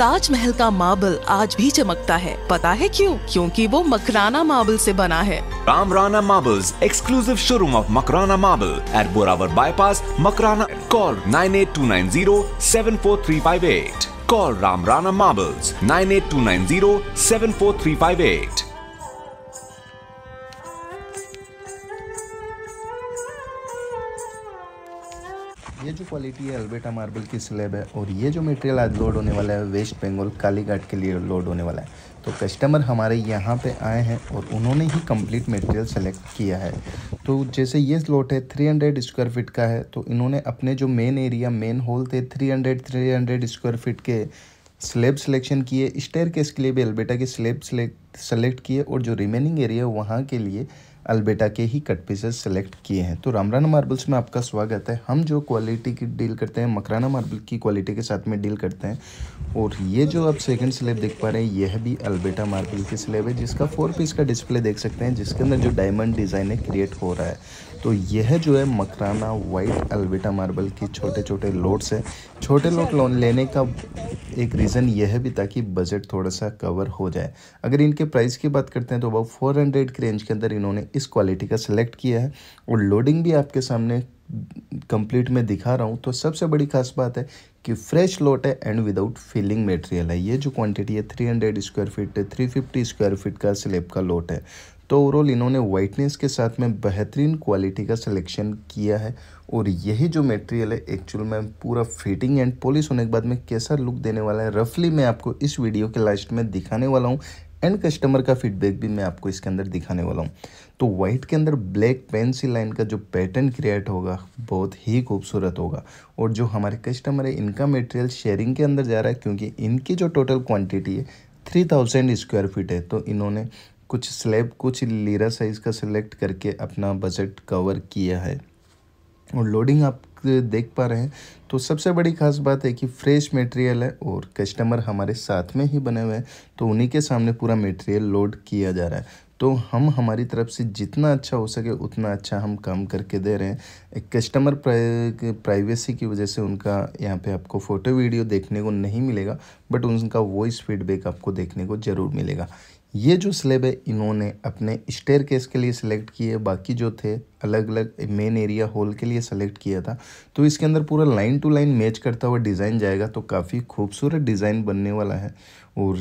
ताजमहल का मार्बल आज भी चमकता है पता है क्यों? क्योंकि वो मकराना मार्बल से बना है रामराना marble exclusive showroom of Makrana marble at Borawar bypass Makrana call nine eight two nine zero seven four three five eight call nine nine eight two zero seven four three five eight ये जो क्वालिटी है Alberta marble की slab है और ये जो material आज load होने वाला है वेस्ट बंगाल कालीघाट के लिए लोड होने वाला है तो कस्टमर हमारे यहाँ पे आए हैं और उन्होंने ही कंप्लीट मटेरियल सेलेक्ट किया है तो जैसे ये स्लॉट है 300 स्क्वायर फीट का है तो इन्होंने अपने जो मेन एरिया मेन होल थे 300 300 स्क्वायर फीट के स्लेब सिलेक्शन किए स्टेयर केस के लिए भी अल्बेटा के स्लेब सेलेक्ट किए और जो रिमेनिंग एरिया वहाँ के लिए अल्बेटा के ही कट पीसेस सेलेक्ट किए हैं तो रामराना मार्बल्स में आपका स्वागत है हम जो क्वालिटी की डील करते हैं मकराना मार्बल की क्वालिटी के साथ में डील करते हैं और ये जो आप सेकंड स्लेब देख पा रहे हैं यह भी अल्बेटा मार्बल की स्लेब है जिसका फोर पीस का डिस्प्ले देख सकते हैं जिसके अंदर जो डायमंड डिज़ाइन है क्रिएट हो रहा है तो यह जो है मकराना वाइट अल्बेटा मार्बल के छोटे छोटे लोट्स हैं छोटे लोट लोन लेने का एक रीज़न यह भी था कि बजट थोड़ा सा कवर हो जाए अगर इनके प्राइस की बात करते हैं तो अब फोर हंड्रेड के रेंज के अंदर इन्होंने इस क्वालिटी का सिलेक्ट किया है और लोडिंग भी आपके सामने कंप्लीट में दिखा रहा हूँ तो सबसे बड़ी खास बात है कि फ्रेश लोट है एंड विदाउट फिलिंग मटेरियल है ये जो क्वांटिटी है 300 स्क्वायर फीट है 350 स्क्वायर फीट का स्लेब का लोट है तो ओवरऑल इन्होंने वाइटनेस के साथ में बेहतरीन क्वालिटी का सिलेक्शन किया है और यही जो मटेरियल है एक्चुअल में पूरा फिटिंग एंड पॉलिश होने के बाद में कैसा लुक देने वाला है रफली मैं आपको इस वीडियो के लास्ट में दिखाने वाला हूँ एंड कस्टमर का फीडबैक भी मैं आपको इसके अंदर दिखाने वाला हूँ तो व्हाइट के अंदर ब्लैक पेंसिल लाइन का जो पैटर्न क्रिएट होगा बहुत ही खूबसूरत होगा और जो हमारे कस्टमर है इनका मटेरियल शेयरिंग के अंदर जा रहा है क्योंकि इनकी जो टोटल क्वांटिटी है थ्री थाउजेंड स्क्वायर फीट है तो इन्होंने कुछ स्लैब कुछ लीरा साइज़ का सिलेक्ट करके अपना बजट कवर किया है और लोडिंग आप देख पा रहे हैं तो सबसे बड़ी खास बात है कि फ्रेश मटेरियल है और कस्टमर हमारे साथ में ही बने हुए हैं तो उन्हीं के सामने पूरा मटेरियल लोड किया जा रहा है तो हम हमारी तरफ से जितना अच्छा हो सके उतना अच्छा हम काम करके दे रहे हैं एक कस्टमर प्राइवेसी की वजह से उनका यहाँ पे आपको फ़ोटो वीडियो देखने को नहीं मिलेगा बट उनका वॉइस फीडबैक आपको देखने को ज़रूर मिलेगा ये जो स्लेब है इन्होंने अपने स्टेयर केस के लिए सिलेक्ट किए बाकी जो थे अलग अलग मेन एरिया हॉल के लिए सेलेक्ट किया था तो इसके अंदर पूरा लाइन टू लाइन मैच करता हुआ डिज़ाइन जाएगा तो काफ़ी खूबसूरत डिज़ाइन बनने वाला है और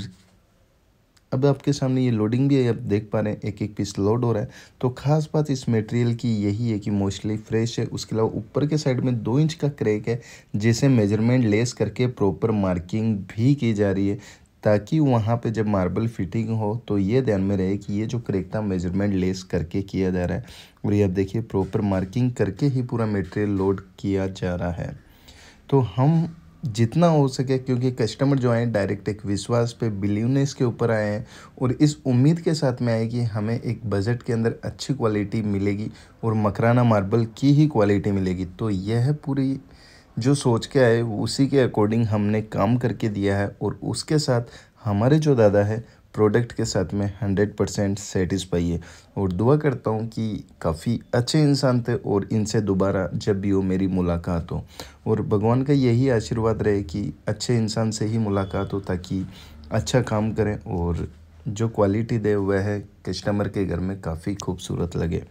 अब आपके सामने ये लोडिंग भी है आप देख पा रहे हैं एक एक पीस लोड हो रहा है तो खास बात इस मटेरियल की यही है कि मोस्टली फ्रेश है उसके अलावा ऊपर के साइड में दो इंच का क्रैक है जिसे मेजरमेंट लेस करके प्रॉपर मार्किंग भी की जा रही है ताकि वहाँ पे जब मार्बल फिटिंग हो तो ये ध्यान में रहे कि ये जो करेक्टा मेजरमेंट लेस करके किया जा रहा है और ये आप देखिए प्रॉपर मार्किंग करके ही पूरा मटेरियल लोड किया जा रहा है तो हम जितना हो सके क्योंकि कस्टमर जो आए डायरेक्ट एक विश्वास पे बिलीवनेस के ऊपर आए हैं और इस उम्मीद के साथ में आए कि हमें एक बजट के अंदर अच्छी क्वालिटी मिलेगी और मकराना मार्बल की ही क्वालिटी मिलेगी तो यह पूरी जो सोच के आए उसी के अकॉर्डिंग हमने काम करके दिया है और उसके साथ हमारे जो दादा है प्रोडक्ट के साथ में हंड्रेड परसेंट सेटिस्फाई है और दुआ करता हूँ कि काफ़ी अच्छे इंसान थे और इनसे दोबारा जब भी हो मेरी मुलाकात हो और भगवान का यही आशीर्वाद रहे कि अच्छे इंसान से ही मुलाकात हो ताकि अच्छा काम करें और जो क्वालिटी दे हुआ है कस्टमर के घर में काफ़ी खूबसूरत लगे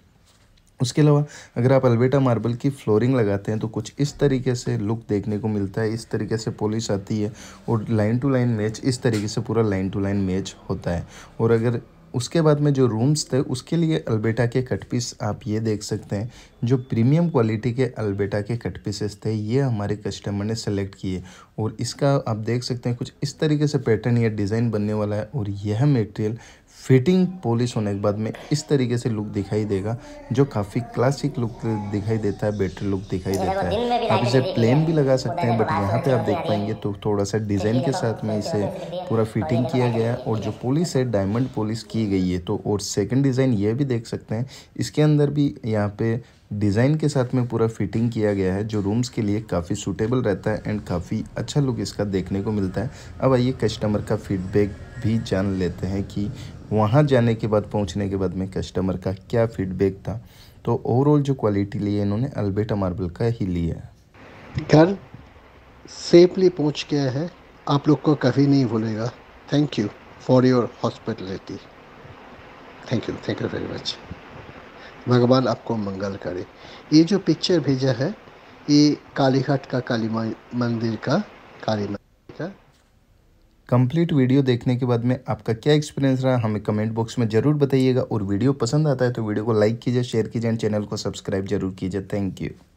उसके अलावा अगर आप अल्बेटा मार्बल की फ्लोरिंग लगाते हैं तो कुछ इस तरीके से लुक देखने को मिलता है इस तरीके से पॉलिश आती है और लाइन टू लाइन मैच इस तरीके से पूरा लाइन टू लाइन मैच होता है और अगर उसके बाद में जो रूम्स थे उसके लिए अल्बेटा के कट पीस आप ये देख सकते हैं जो प्रीमियम क्वालिटी के अल्बेटा के कट पीसेस थे ये हमारे कस्टमर ने सेलेक्ट किए और इसका आप देख सकते हैं कुछ इस तरीके से पैटर्न या डिज़ाइन बनने वाला है और यह मटेरियल फिटिंग पॉलिश होने के बाद में इस तरीके से लुक दिखाई देगा जो काफ़ी क्लासिक लुक दिखाई देता है बेटर लुक दिखाई देता है आप इसे प्लेन भी लगा सकते हैं बट यहाँ पे आप देख पाएंगे तो थोड़ा सा डिज़ाइन के साथ में इसे पूरा फिटिंग किया गया है और जो पॉलिश है डायमंड पॉलिश की गई है तो और सेकंड डिज़ाइन ये भी देख सकते हैं इसके अंदर भी यहाँ पे डिज़ाइन के साथ में पूरा फिटिंग किया गया है जो रूम्स के लिए काफ़ी सूटेबल रहता है एंड काफ़ी अच्छा लुक इसका देखने को मिलता है अब आइए कस्टमर का फीडबैक भी जान लेते हैं कि वहाँ जाने के बाद पहुँचने के बाद में कस्टमर का क्या फीडबैक था तो ओवरऑल जो क्वालिटी ली है इन्होंने अल्बेटा मार्बल का ही लिया है घर सेफली पहुँच गया है आप लोग को कभी नहीं भूलेगा thank you for your hospitality thank you thank you very much भगवान आपको मंगल करे ये जो पिक्चर भेजा है ये कालीघाट का काली मंदिर का काली मंदिर का कंप्लीट वीडियो देखने के बाद में आपका क्या एक्सपीरियंस रहा हमें कमेंट बॉक्स में ज़रूर बताइएगा और वीडियो पसंद आता है तो वीडियो को लाइक कीजिए शेयर कीजिए एंड चैनल को सब्सक्राइब जरूर कीजिए थैंक यू